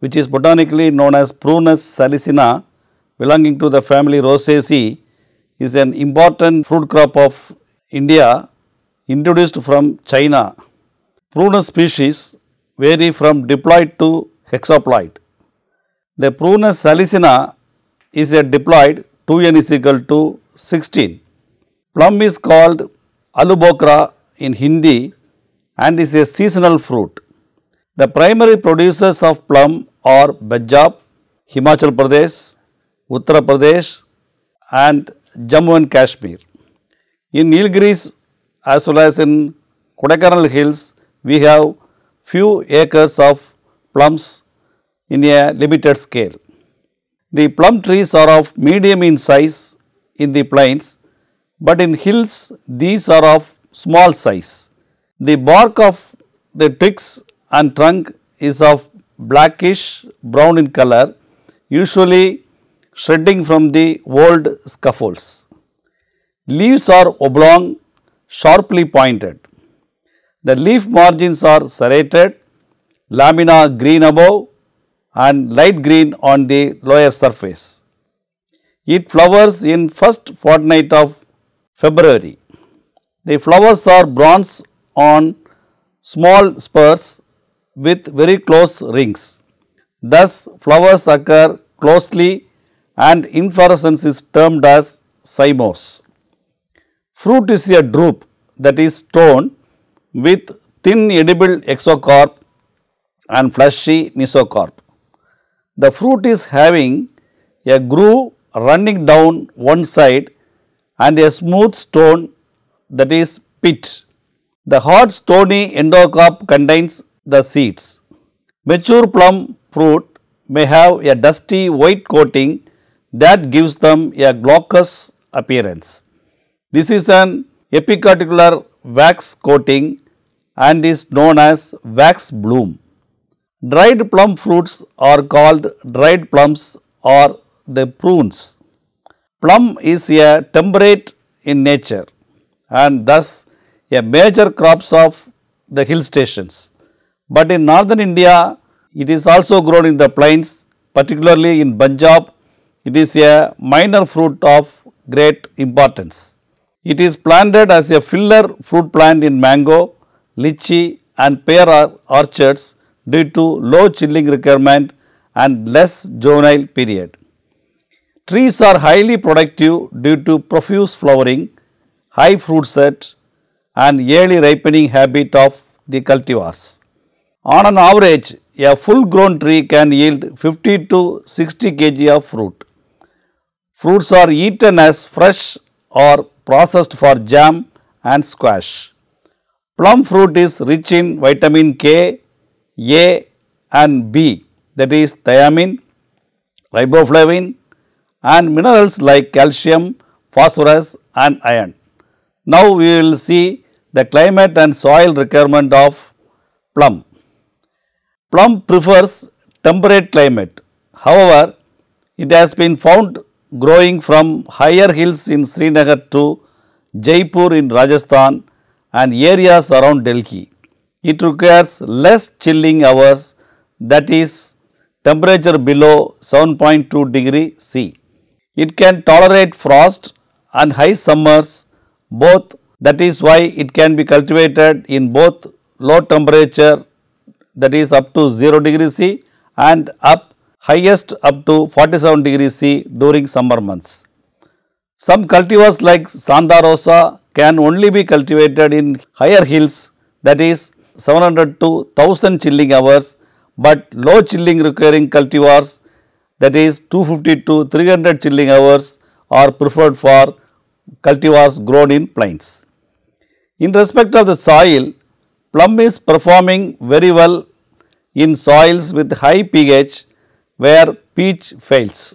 which is botanically known as Prunus salicina belonging to the family Rosaceae is an important fruit crop of India introduced from China. Prunus species vary from diploid to hexaploid. The Prunus salicina is a diploid 2n is equal to 16. Plum is called alubokra in Hindi and is a seasonal fruit. The primary producers of plum or Punjab, Himachal Pradesh, Uttar Pradesh and Jammu and Kashmir. In Nilgiris as well as in Kodaikanal hills, we have few acres of plums in a limited scale. The plum trees are of medium in size in the plains, but in hills these are of small size. The bark of the twigs and trunk is of blackish brown in color usually shredding from the old scaffolds. Leaves are oblong sharply pointed. The leaf margins are serrated, lamina green above and light green on the lower surface. It flowers in first fortnight of February. The flowers are bronze on small spurs with very close rings. Thus, flowers occur closely and inflorescence is termed as cymose. Fruit is a drupe that is stone with thin edible exocarp and fleshy mesocarp. The fruit is having a groove running down one side and a smooth stone that is pit. The hard stony endocarp contains the seeds. Mature plum fruit may have a dusty white coating that gives them a glaucous appearance. This is an epicarticular wax coating and is known as wax bloom. Dried plum fruits are called dried plums or the prunes. Plum is a temperate in nature and thus a major crops of the hill stations. But in northern India, it is also grown in the plains, particularly in Punjab. It is a minor fruit of great importance. It is planted as a filler fruit plant in mango, lychee and pear orchards due to low chilling requirement and less juvenile period. Trees are highly productive due to profuse flowering, high fruit set and early ripening habit of the cultivars. On an average, a full grown tree can yield 50 to 60 kg of fruit. Fruits are eaten as fresh or processed for jam and squash. Plum fruit is rich in vitamin K, A and B that is thiamine, riboflavin and minerals like calcium, phosphorus and iron. Now, we will see the climate and soil requirement of plum. Plum prefers temperate climate. However, it has been found growing from higher hills in Srinagar to Jaipur in Rajasthan and areas around Delhi. It requires less chilling hours that is temperature below 7.2 degree C. It can tolerate frost and high summers both that is why it can be cultivated in both low temperature that is up to 0 degree C and up highest up to 47 degree C during summer months. Some cultivars like Santa Rosa can only be cultivated in higher hills that is 700 to 1000 chilling hours, but low chilling requiring cultivars that is 250 to 300 chilling hours are preferred for cultivars grown in plains. In respect of the soil, Plum is performing very well in soils with high pH where peach fails.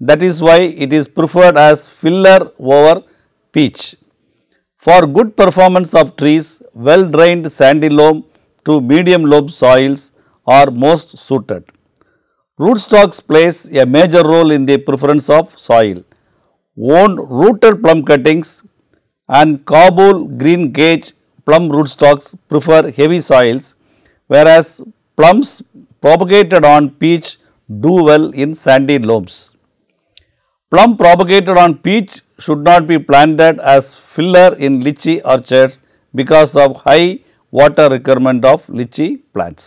That is why it is preferred as filler over peach. For good performance of trees, well drained sandy loam to medium loam soils are most suited. Rootstocks plays a major role in the preference of soil. Own rooted plum cuttings and Kabul green gage plum rootstocks prefer heavy soils whereas plums propagated on peach do well in sandy loams. Plum propagated on peach should not be planted as filler in lychee orchards because of high water requirement of lychee plants.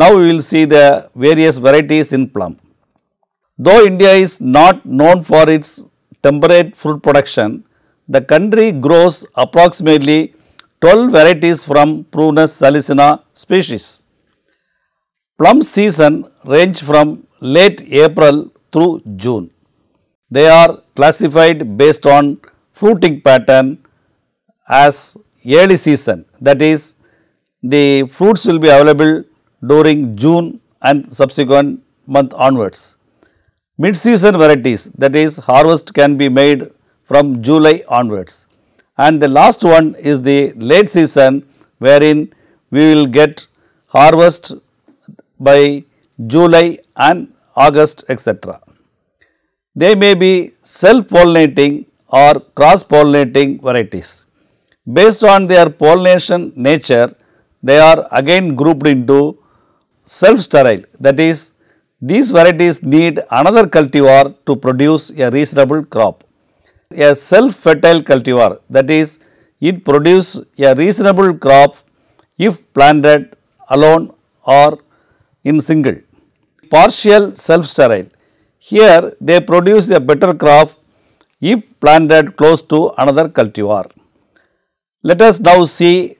Now, we will see the various varieties in plum. Though India is not known for its temperate fruit production, the country grows approximately 12 varieties from Prunus salicina species. Plum season range from late April through June. They are classified based on fruiting pattern as early season that is the fruits will be available during June and subsequent month onwards. Mid season varieties that is harvest can be made from July onwards and the last one is the late season wherein we will get harvest by July and August etc. They may be self pollinating or cross pollinating varieties. Based on their pollination nature, they are again grouped into self sterile that is these varieties need another cultivar to produce a reasonable crop a self fertile cultivar that is it produces a reasonable crop if planted alone or in single. Partial self sterile here they produce a better crop if planted close to another cultivar. Let us now see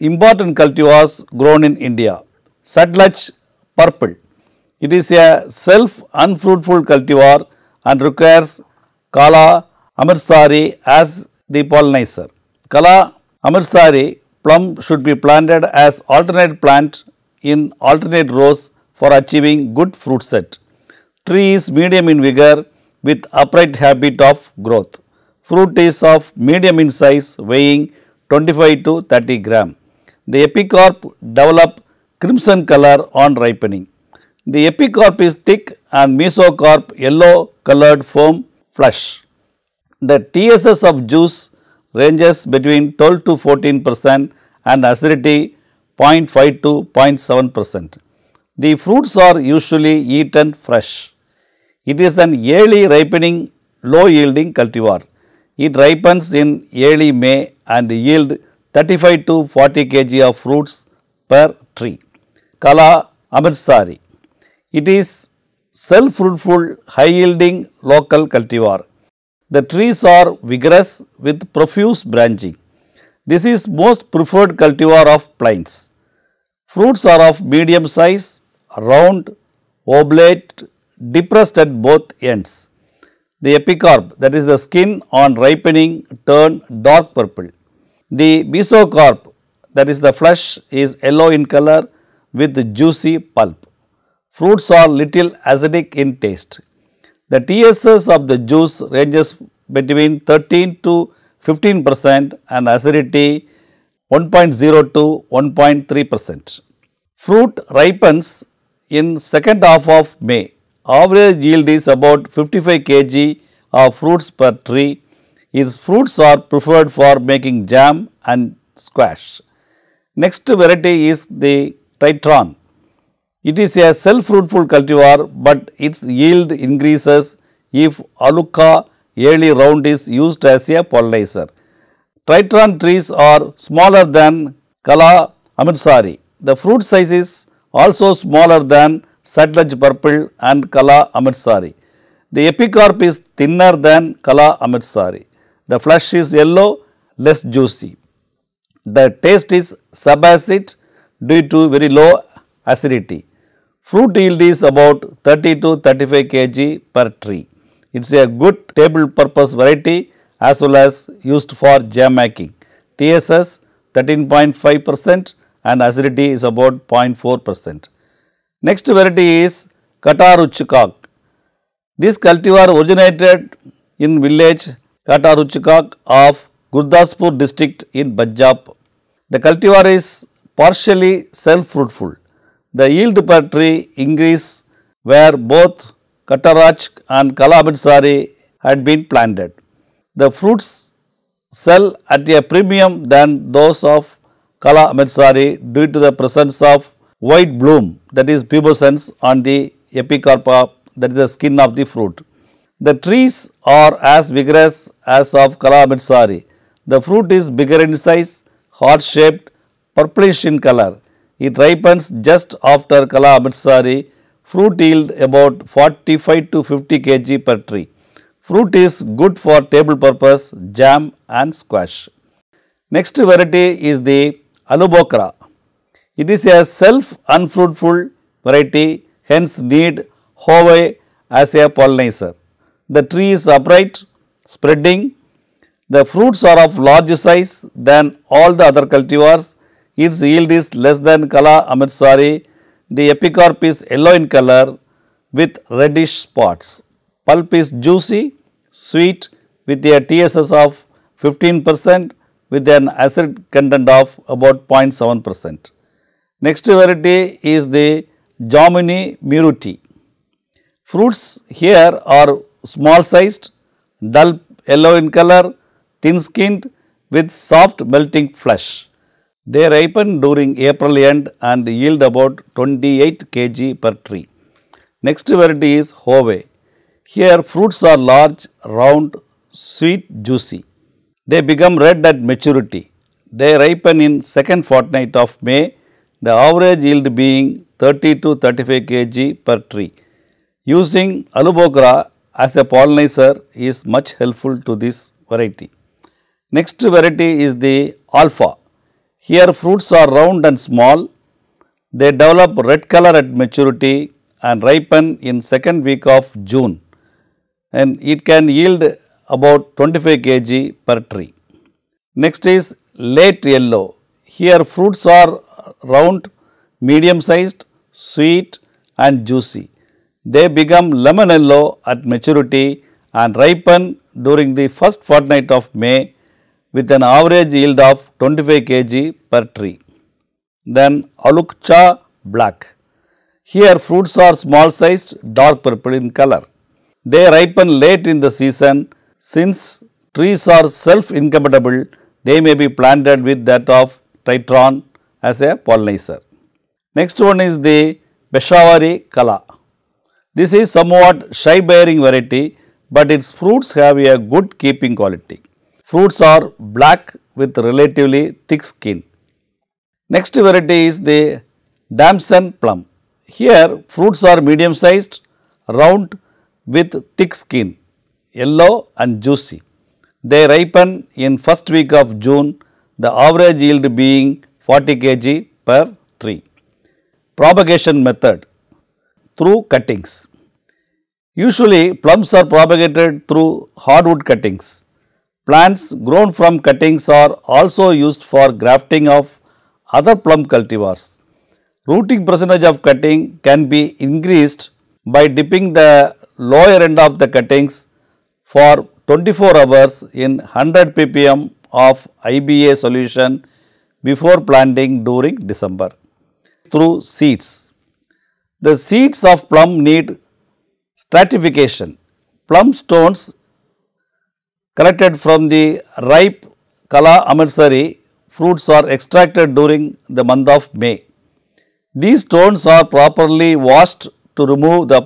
important cultivars grown in India. Satluj purple. It is a self unfruitful cultivar and requires Kala Amarsari as the pollinator. Kala Amarsari plum should be planted as alternate plant in alternate rows for achieving good fruit set. Tree is medium in vigor with upright habit of growth. Fruit is of medium in size weighing 25 to 30 gram. The epicarp develop crimson color on ripening. The epicarp is thick and mesocarp yellow colored foam flush the TSS of juice ranges between 12 to 14 percent and acidity 0.5 to 0.7 percent. The fruits are usually eaten fresh. It is an early ripening low yielding cultivar. It ripens in early May and yield 35 to 40 kg of fruits per tree. Kala Amritsari. It is self-fruitful high yielding local cultivar. The trees are vigorous with profuse branching. This is most preferred cultivar of plains. Fruits are of medium size, round, oblate, depressed at both ends. The epicarp that is the skin on ripening turn dark purple. The mesocarp that is the flesh is yellow in color with juicy pulp. Fruits are little acidic in taste the TSS of the juice ranges between 13 to 15 percent and acidity 1.0 to 1.3 percent. Fruit ripens in second half of May. Average yield is about 55 kg of fruits per tree. Its fruits are preferred for making jam and squash. Next variety is the Titron it is a self-fruitful cultivar, but its yield increases if Aluca early round is used as a pollinizer. Tritron trees are smaller than Kala amritsari. The fruit size is also smaller than Satluj purple and Kala amritsari. The epicarp is thinner than Kala amritsari. The flesh is yellow, less juicy. The taste is subacid due to very low acidity. Fruit yield is about 30 to 35 kg per tree. It is a good table purpose variety as well as used for jam making. TSS 13.5 percent and acidity is about 0.4 percent. Next variety is Kataruchikak. This cultivar originated in village Kataruchikak of Gurdaspur district in Punjab. The cultivar is partially self-fruitful the yield per tree increase where both Katarach and Kalabitsari had been planted. The fruits sell at a premium than those of kala Kalabitsari due to the presence of white bloom that is pubescence on the epicarpa that is the skin of the fruit. The trees are as vigorous as of kala Kalabitsari. The fruit is bigger in size, heart shaped, purplish in color it ripens just after Kala Amritsari. Fruit yield about 45 to 50 kg per tree. Fruit is good for table purpose, jam and squash. Next variety is the Alubokra. It is a self unfruitful variety hence need Hawaii as a pollinator. The tree is upright, spreading. The fruits are of larger size than all the other cultivars its yield is less than Kala Amritsari, the epicarp is yellow in color with reddish spots. Pulp is juicy, sweet with a TSS of 15 percent with an acid content of about 0.7 percent. Next variety is the Jomini Muruti. Fruits here are small sized, dull yellow in color, thin skinned with soft melting flesh. They ripen during April end and yield about 28 kg per tree. Next variety is Hove. Here fruits are large, round, sweet, juicy. They become red at maturity. They ripen in second fortnight of May, the average yield being 30 to 35 kg per tree. Using Alubokra as a pollinizer is much helpful to this variety. Next variety is the Alpha. Here fruits are round and small, they develop red color at maturity and ripen in second week of June and it can yield about 25 kg per tree. Next is late yellow. Here fruits are round, medium sized, sweet and juicy. They become lemon yellow at maturity and ripen during the first fortnight of May with an average yield of 25 kg per tree. Then Alukcha black. Here fruits are small sized dark purple in color. They ripen late in the season since trees are self incompatible they may be planted with that of Titron as a pollinator. Next one is the Peshawari Kala. This is somewhat shy bearing variety but its fruits have a good keeping quality. Fruits are black with relatively thick skin. Next variety is the damson plum. Here fruits are medium sized, round with thick skin, yellow and juicy. They ripen in first week of June, the average yield being 40 kg per tree. Propagation method through cuttings. Usually plums are propagated through hardwood cuttings. Plants grown from cuttings are also used for grafting of other plum cultivars. Rooting percentage of cutting can be increased by dipping the lower end of the cuttings for 24 hours in 100 ppm of IBA solution before planting during December through seeds. The seeds of plum need stratification. Plum stones collected from the ripe Kala Amritsari fruits are extracted during the month of May. These stones are properly washed to remove the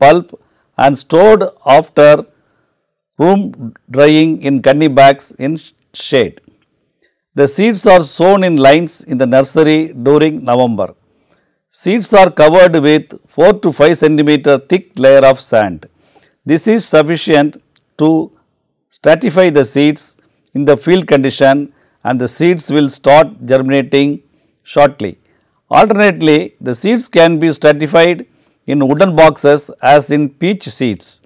pulp and stored after room drying in gunny bags in shade. The seeds are sown in lines in the nursery during November. Seeds are covered with 4 to 5 centimeter thick layer of sand. This is sufficient to stratify the seeds in the field condition and the seeds will start germinating shortly. Alternately, the seeds can be stratified in wooden boxes as in peach seeds.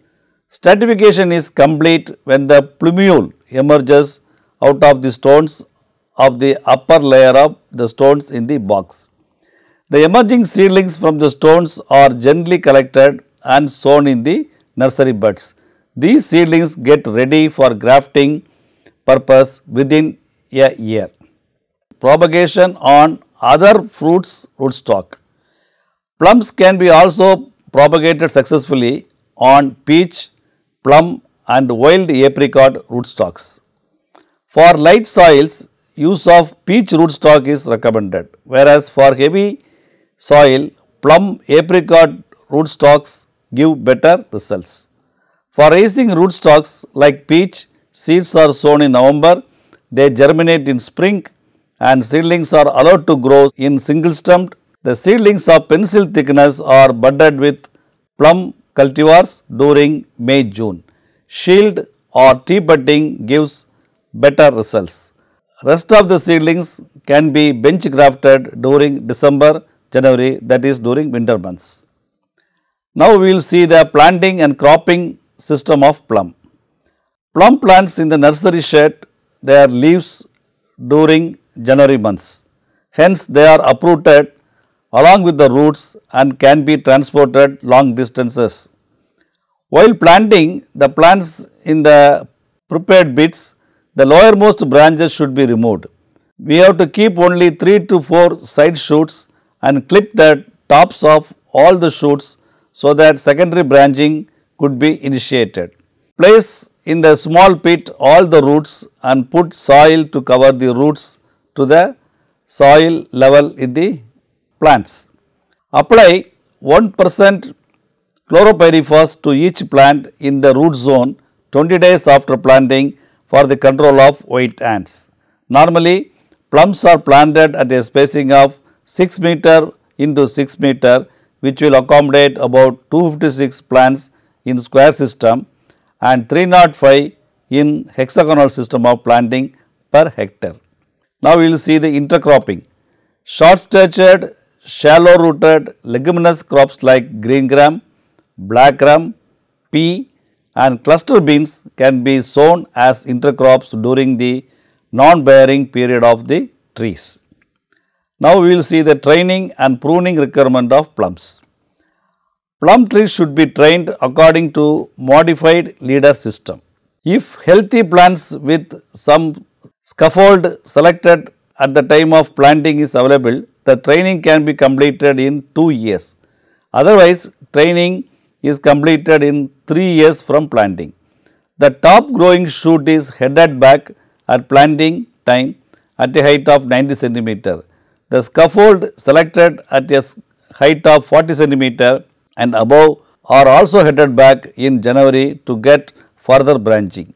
Stratification is complete when the plumule emerges out of the stones of the upper layer of the stones in the box. The emerging seedlings from the stones are gently collected and sown in the nursery beds. These seedlings get ready for grafting purpose within a year. Propagation on other fruits rootstock. Plums can be also propagated successfully on peach, plum and wild apricot rootstocks. For light soils, use of peach rootstock is recommended, whereas for heavy soil, plum apricot rootstocks give better results. For raising rootstocks like peach, seeds are sown in November, they germinate in spring and seedlings are allowed to grow in single stemmed The seedlings of pencil thickness are budded with plum cultivars during May-June. Shield or T-budding gives better results. Rest of the seedlings can be bench grafted during December, January that is during winter months. Now we will see the planting and cropping system of plum. Plum plants in the nursery shed their leaves during January months. Hence, they are uprooted along with the roots and can be transported long distances. While planting the plants in the prepared beds, the lowermost branches should be removed. We have to keep only 3 to 4 side shoots and clip the tops of all the shoots so that secondary branching could be initiated. Place in the small pit all the roots and put soil to cover the roots to the soil level in the plants. Apply 1 percent chlorpyrifos to each plant in the root zone 20 days after planting for the control of white ants. Normally, plums are planted at a spacing of 6 meter into 6 meter which will accommodate about 256 plants in square system and 305 in hexagonal system of planting per hectare. Now, we will see the intercropping. Short statured, shallow rooted leguminous crops like green gram, black gram, pea and cluster beans can be sown as intercrops during the non-bearing period of the trees. Now, we will see the training and pruning requirement of plums. Plum trees should be trained according to modified leader system. If healthy plants with some scaffold selected at the time of planting is available, the training can be completed in 2 years. Otherwise, training is completed in 3 years from planting. The top growing shoot is headed back at planting time at a height of 90 centimeter. The scaffold selected at a height of 40 centimeter and above are also headed back in January to get further branching.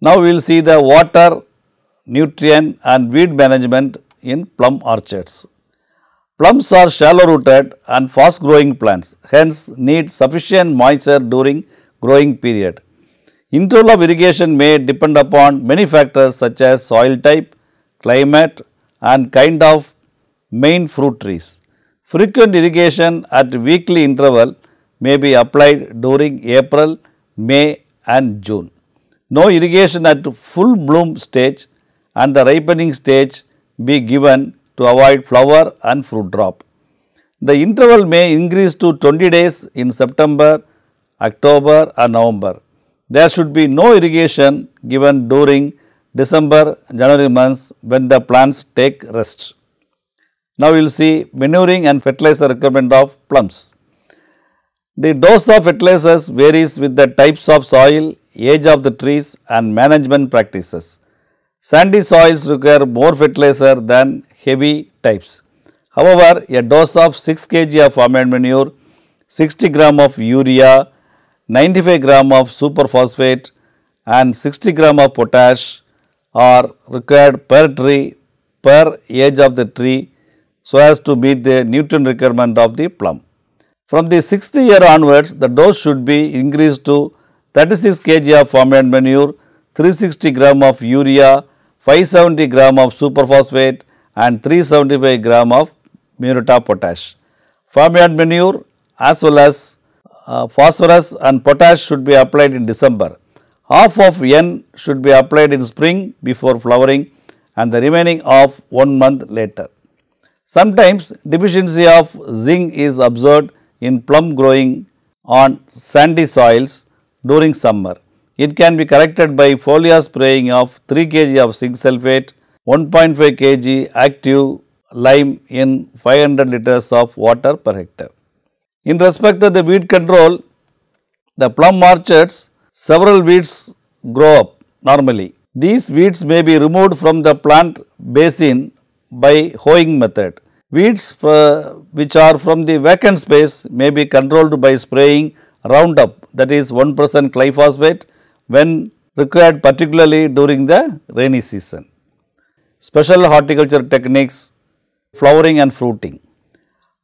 Now, we will see the water, nutrient and weed management in plum orchards. Plums are shallow rooted and fast growing plants, hence need sufficient moisture during growing period. Interval of irrigation may depend upon many factors such as soil type, climate and kind of main fruit trees. Frequent irrigation at weekly interval may be applied during April, May and June. No irrigation at full bloom stage and the ripening stage be given to avoid flower and fruit drop. The interval may increase to 20 days in September, October and November. There should be no irrigation given during December, January months when the plants take rest. Now, you will see manuring and fertilizer requirement of plums. The dose of fertilizers varies with the types of soil, age of the trees and management practices. Sandy soils require more fertilizer than heavy types. However, a dose of 6 kg of farmyard manure, 60 gram of urea, 95 gram of superphosphate and 60 gram of potash are required per tree per age of the tree so as to meet the nutrient requirement of the plum. From the sixth year onwards, the dose should be increased to 36 kg of farmyard manure, 360 gram of urea, 570 gram of superphosphate and 375 gram of muriata potash. Farmyard manure as well as uh, phosphorus and potash should be applied in December. Half of N should be applied in spring before flowering and the remaining of one month later. Sometimes deficiency of zinc is observed in plum growing on sandy soils during summer. It can be corrected by foliar spraying of 3 kg of zinc sulphate, 1.5 kg active lime in 500 litres of water per hectare. In respect to the weed control, the plum orchards several weeds grow up normally. These weeds may be removed from the plant basin by hoeing method. Weeds uh, which are from the vacant space may be controlled by spraying Roundup that is 1 percent glyphosate, when required particularly during the rainy season. Special horticulture techniques flowering and fruiting.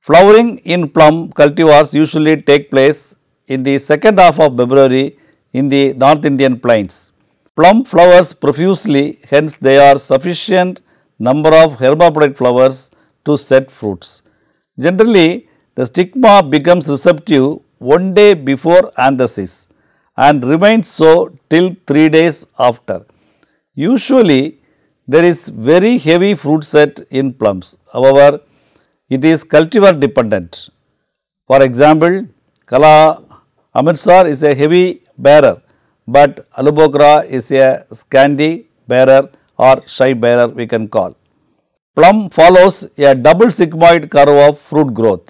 Flowering in plum cultivars usually take place in the second half of February in the North Indian plains. Plum flowers profusely hence they are sufficient number of hermaphrodite flowers to set fruits. Generally, the stigma becomes receptive one day before anthesis and remains so till 3 days after. Usually, there is very heavy fruit set in plums. However, it is cultivar dependent. For example, Kala Amritsar is a heavy bearer, but Alubokra is a scandy bearer or shy bearer we can call. Plum follows a double sigmoid curve of fruit growth.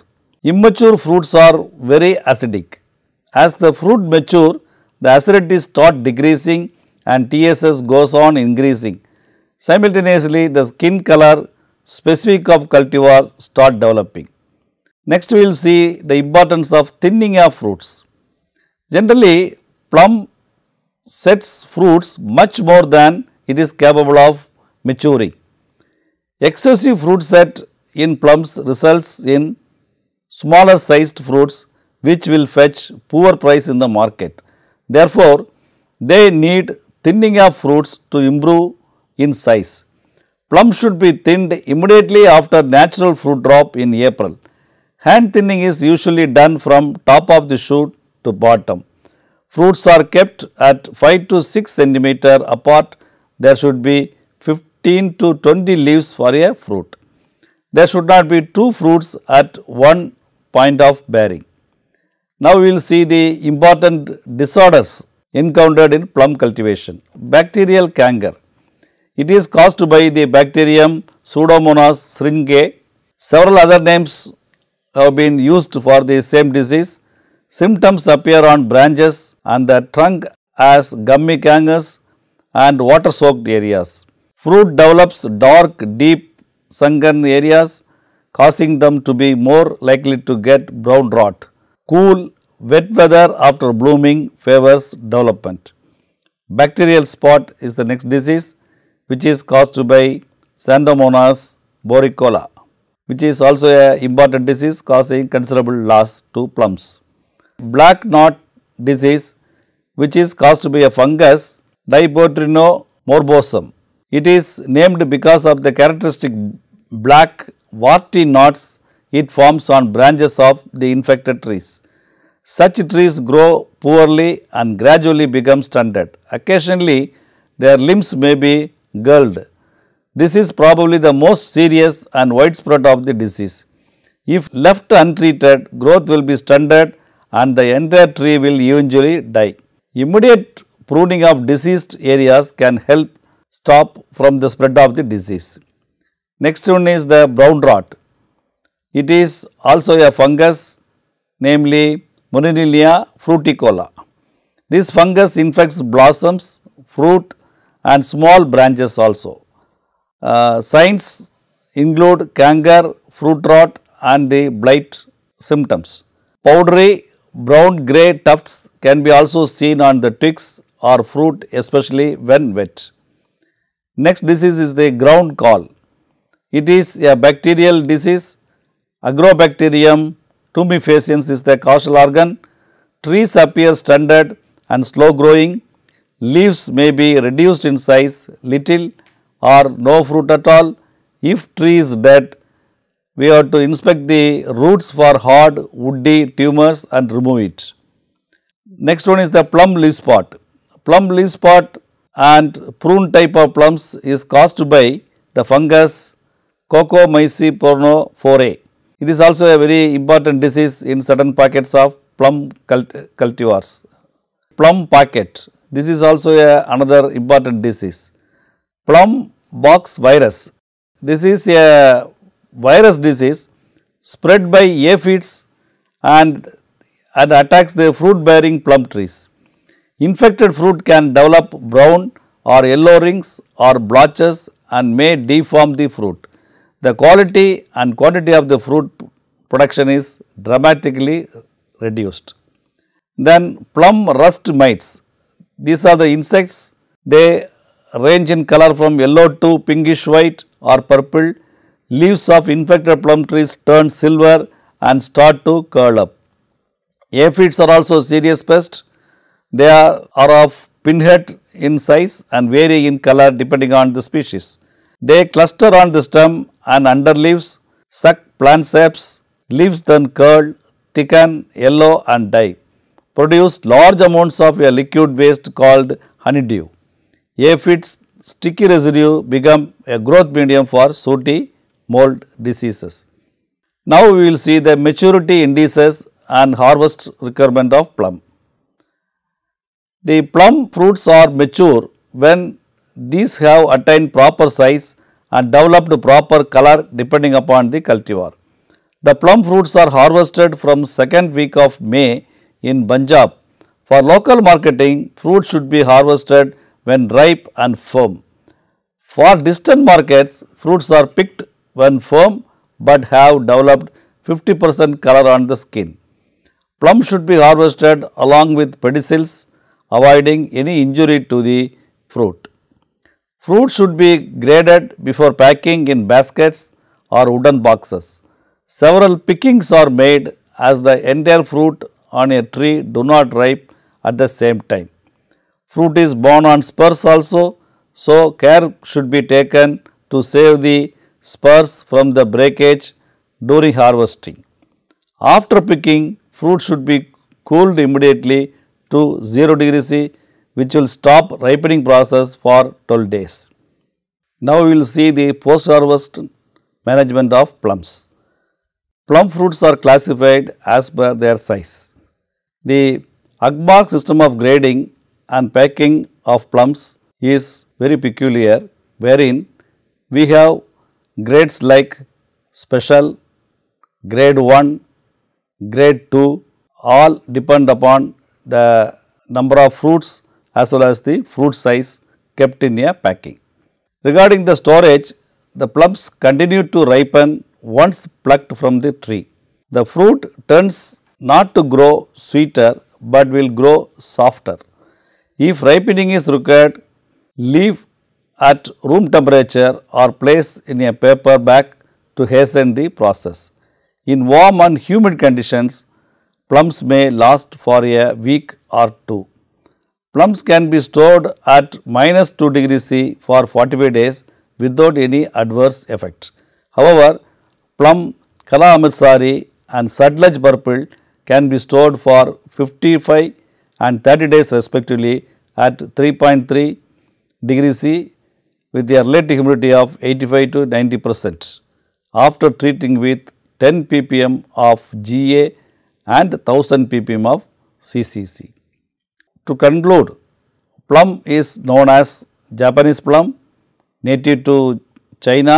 Immature fruits are very acidic. As the fruit mature, the acidity start decreasing and TSS goes on increasing. Simultaneously, the skin color specific of cultivar start developing. Next, we will see the importance of thinning of fruits. Generally, plum sets fruits much more than it is capable of maturing. Excessive fruit set in plums results in smaller sized fruits which will fetch poor price in the market. Therefore, they need thinning of fruits to improve in size. Plums should be thinned immediately after natural fruit drop in April. Hand thinning is usually done from top of the shoot to bottom. Fruits are kept at 5 to 6 centimeter apart there should be 15 to 20 leaves for a fruit. There should not be two fruits at one point of bearing. Now, we will see the important disorders encountered in plum cultivation. Bacterial canker. It is caused by the bacterium Pseudomonas syringae. Several other names have been used for the same disease. Symptoms appear on branches and the trunk as gummy cankers and water soaked areas. Fruit develops dark, deep, sunken areas causing them to be more likely to get brown rot. Cool, wet weather after blooming favors development. Bacterial spot is the next disease which is caused by Sandomonas boricola which is also a important disease causing considerable loss to plums. Black knot disease which is caused by a fungus morbosum. It is named because of the characteristic black warty knots it forms on branches of the infected trees. Such trees grow poorly and gradually become stunted. Occasionally, their limbs may be gulled. This is probably the most serious and widespread of the disease. If left untreated, growth will be stunted and the entire tree will eventually die. Immediate pruning of diseased areas can help stop from the spread of the disease. Next one is the brown rot. It is also a fungus namely Monililia fruticola. This fungus infects blossoms, fruit and small branches also. Uh, signs include canker, fruit rot and the blight symptoms. Powdery brown grey tufts can be also seen on the twigs or fruit especially when wet. Next disease is the ground call. It is a bacterial disease. Agrobacterium tumefaciens is the causal organ. Trees appear stunted and slow growing. Leaves may be reduced in size little or no fruit at all. If tree is dead, we have to inspect the roots for hard woody tumors and remove it. Next one is the plum leaf spot plum leaf spot and prune type of plums is caused by the fungus Cocomyces pornophore. It is also a very important disease in certain pockets of plum cult cultivars. Plum pocket, this is also a another important disease. Plum box virus, this is a virus disease spread by aphids and, and attacks the fruit bearing plum trees. Infected fruit can develop brown or yellow rings or blotches and may deform the fruit. The quality and quantity of the fruit production is dramatically reduced. Then plum rust mites, these are the insects, they range in color from yellow to pinkish white or purple. Leaves of infected plum trees turn silver and start to curl up. Aphids are also serious pests they are, are of pinhead in size and vary in color depending on the species. They cluster on the stem and underleaves, suck plant saps, leaves then curl, thicken, yellow and die. Produce large amounts of a liquid waste called honeydew. Aphids sticky residue become a growth medium for sooty mold diseases. Now, we will see the maturity indices and harvest requirement of plum. The plum fruits are mature when these have attained proper size and developed proper color depending upon the cultivar. The plum fruits are harvested from second week of May in Punjab. For local marketing, fruit should be harvested when ripe and firm. For distant markets, fruits are picked when firm but have developed 50 percent color on the skin. Plum should be harvested along with pedicels avoiding any injury to the fruit. Fruit should be graded before packing in baskets or wooden boxes. Several pickings are made as the entire fruit on a tree do not ripe at the same time. Fruit is borne on spurs also, so care should be taken to save the spurs from the breakage during harvesting. After picking, fruit should be cooled immediately to 0 degree C which will stop ripening process for 12 days. Now, we will see the post harvest management of plums. Plum fruits are classified as per their size. The Ackbarg system of grading and packing of plums is very peculiar wherein we have grades like special, grade 1, grade 2 all depend upon the number of fruits as well as the fruit size kept in a packing. Regarding the storage, the plums continue to ripen once plucked from the tree. The fruit turns not to grow sweeter, but will grow softer. If ripening is required, leave at room temperature or place in a paper bag to hasten the process. In warm and humid conditions, Plums may last for a week or two. Plums can be stored at minus 2 degree C for 45 days without any adverse effect. However, plum, Kala Amritsari and sadlaj purple can be stored for 55 and 30 days respectively at 3.3 degree C with a relative humidity of 85 to 90 percent. After treating with 10 ppm of GA and 1000 ppm of CCC. To conclude, plum is known as Japanese plum native to China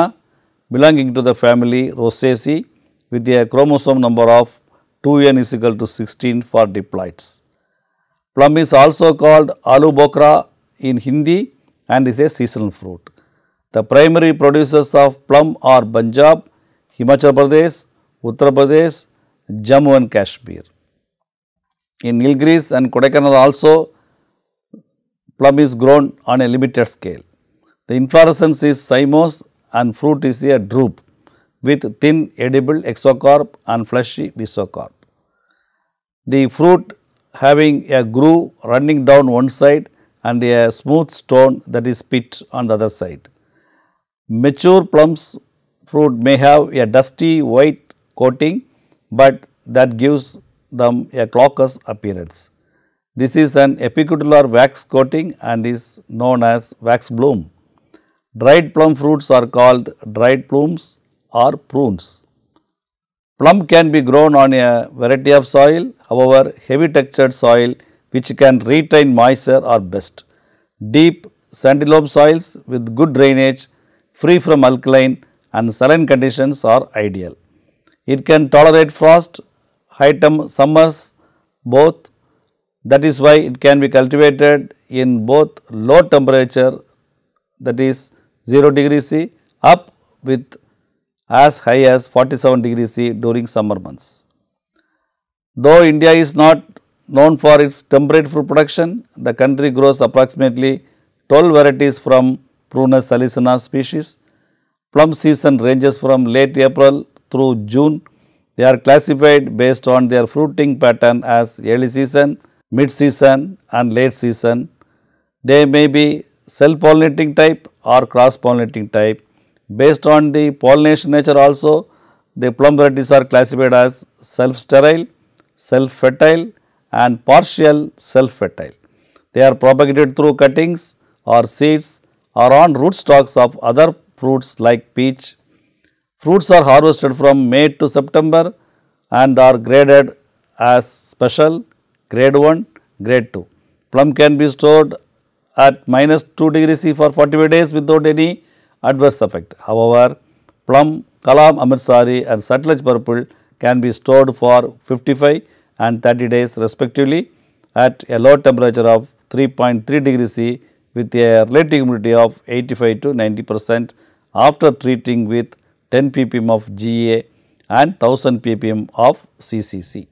belonging to the family Rosaceae with a chromosome number of 2n is equal to 16 for diploids. Plum is also called alu bokra in Hindi and is a seasonal fruit. The primary producers of plum are Punjab, Himachal Pradesh, Uttar Pradesh, Jammu and Kashmir. In Nilgiris and Kodaikanal also plum is grown on a limited scale. The inflorescence is cymose and fruit is a drupe with thin edible exocarp and fleshy mesocarp. The fruit having a groove running down one side and a smooth stone that is pit on the other side. Mature plums fruit may have a dusty white coating but that gives them a glaucous appearance. This is an epicutellar wax coating and is known as wax bloom. Dried plum fruits are called dried plumes or prunes. Plum can be grown on a variety of soil, however, heavy textured soil which can retain moisture are best. Deep sandy loam soils with good drainage, free from alkaline and saline conditions are ideal. It can tolerate frost, high summers both that is why it can be cultivated in both low temperature that is 0 degree C up with as high as 47 degree C during summer months. Though India is not known for its temperate fruit production, the country grows approximately 12 varieties from Prunus salicina species. Plum season ranges from late April through June. They are classified based on their fruiting pattern as early season, mid season and late season. They may be self pollinating type or cross pollinating type. Based on the pollination nature also the plum varieties are classified as self sterile, self fertile and partial self fertile. They are propagated through cuttings or seeds or on rootstocks of other fruits like peach, Fruits are harvested from May to September and are graded as special, grade 1, grade 2. Plum can be stored at minus 2 degree C for 45 days without any adverse effect. However, plum, kalam, amritsari and satellite purple can be stored for 55 and 30 days respectively at a low temperature of 3.3 degree C with a relative humidity of 85 to 90 percent after treating with 10 ppm of GA and 1000 ppm of CCC.